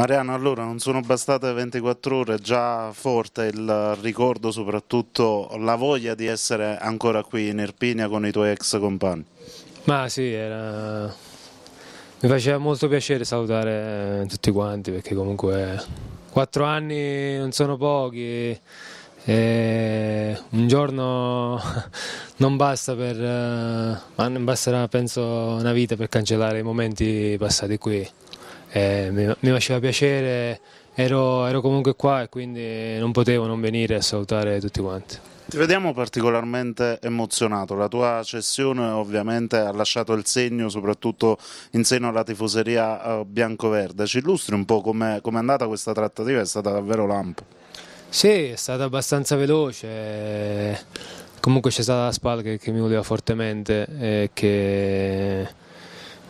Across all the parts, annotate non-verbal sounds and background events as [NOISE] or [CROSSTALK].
Mariano, allora non sono bastate 24 ore, già forte il ricordo, soprattutto la voglia di essere ancora qui in Erpinia con i tuoi ex compagni. Ma sì, era... mi faceva molto piacere salutare eh, tutti quanti perché comunque 4 anni non sono pochi. E un giorno [LAUGHS] non basta per, eh, ma non basterà penso una vita per cancellare i momenti passati qui eh, mi, mi, faceva piacere, ero, ero comunque qua e quindi non potevo non venire a salutare tutti quanti. Ti vediamo particolarmente emozionato, la tua cessione ovviamente ha lasciato il segno soprattutto in seno alla tifoseria eh, bianco-verde, ci illustri un po' come è, andata questa trattativa, è stata davvero lampo. Sì, è stata abbastanza veloce, comunque c'è stata la SPAL che, che mi voleva fortemente e che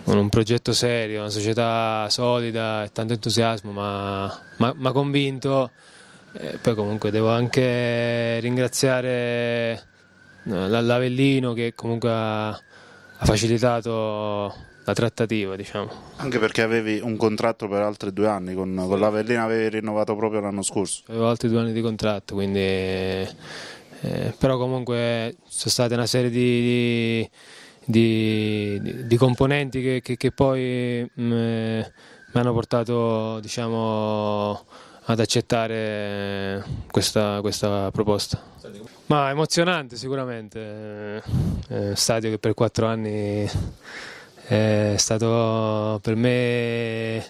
con un progetto serio, una società solida e tanto entusiasmo, ma, ma, ma convinto. E poi comunque devo anche ringraziare eh, l'Avellino che comunque ha facilitato la trattativa, diciamo. Anche perché avevi un contratto per altri due anni con, con l'Avellino, avevi rinnovato proprio l'anno scorso. Avevo altri due anni di contratto, quindi... Eh, però comunque sono state una serie di, di di, di componenti che, che, che poi mm, mi hanno portato diciamo, ad accettare questa, questa proposta. Ma emozionante sicuramente, è eh, eh, stadio che per quattro anni è stato per me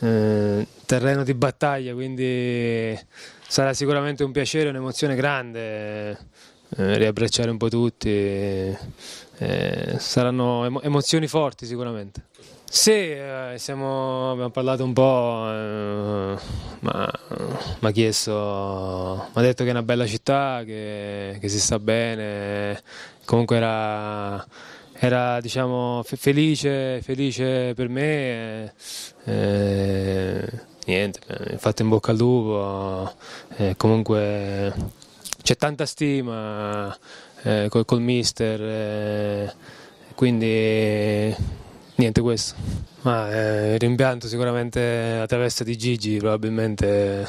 eh, terreno di battaglia, quindi sarà sicuramente un piacere, un'emozione grande riabbracciare un po' tutti. Eh, saranno emozioni forti sicuramente. Sì, eh, siamo, abbiamo parlato un po', eh, ma mi ha chiesto, mi ha detto che è una bella città, che, che si sta bene, comunque era, era diciamo, felice, felice, per me, eh, niente, fatto in bocca al lupo, comunque c'è tanta stima eh, col, col, mister, eh, quindi niente questo. Ma eh, rimpianto sicuramente la traversa di Gigi, probabilmente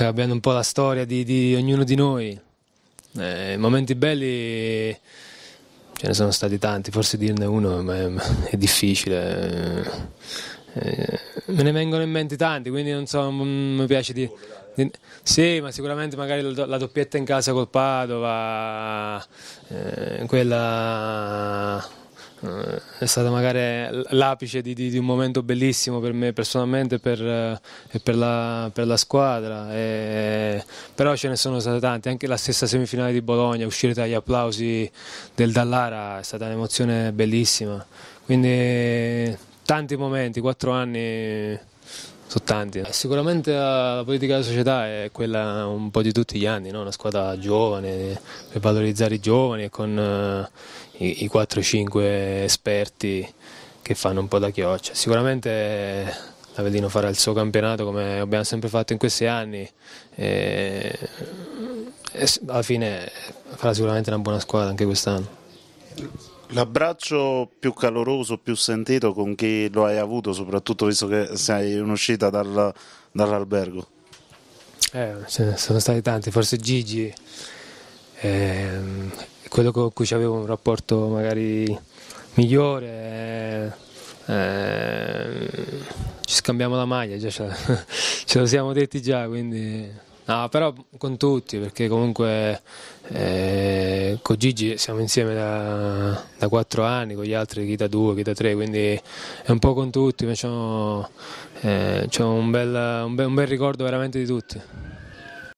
eh, abbiamo un po' la storia di, di ognuno di noi. Eh, momenti belli ce ne sono stati tanti, forse dirne uno ma è difficile. Eh, me ne vengono in mente tanti, quindi non so, mm, mi piace di... Sì, ma sicuramente magari la doppietta in casa col Padova, eh, quella eh, è stata magari l'apice di, di, di, un momento bellissimo per me personalmente per, e per la, per la squadra, e, però ce ne sono state tante, anche la stessa semifinale di Bologna, uscire dagli applausi del Dallara è stata un'emozione bellissima, quindi tanti momenti, quattro anni sono tanti. Sicuramente la politica della società è quella un po' di tutti gli anni, no? una squadra giovane per valorizzare i giovani e con eh, i, i 4-5 esperti che fanno un po' da chioccia. Sicuramente eh, l'Avellino farà il suo campionato come abbiamo sempre fatto in questi anni e, e alla fine farà sicuramente una buona squadra anche quest'anno. L'abbraccio più caloroso, più sentito con chi lo hai avuto, soprattutto visto che sei in uscita dal, dall'albergo? Eh, ce ne sono stati tanti, forse Gigi, eh, quello con cui avevo un rapporto magari migliore. Eh, ci scambiamo la maglia, già ce, la, [LAUGHS] ce lo siamo detti già, quindi No, però con tutti, perché comunque eh, con Gigi siamo insieme da, da 4 anni, con gli altri chi da 2, chi da 3, quindi è un po' con tutti, ma c'è eh, un, un, bel ricordo veramente di tutti.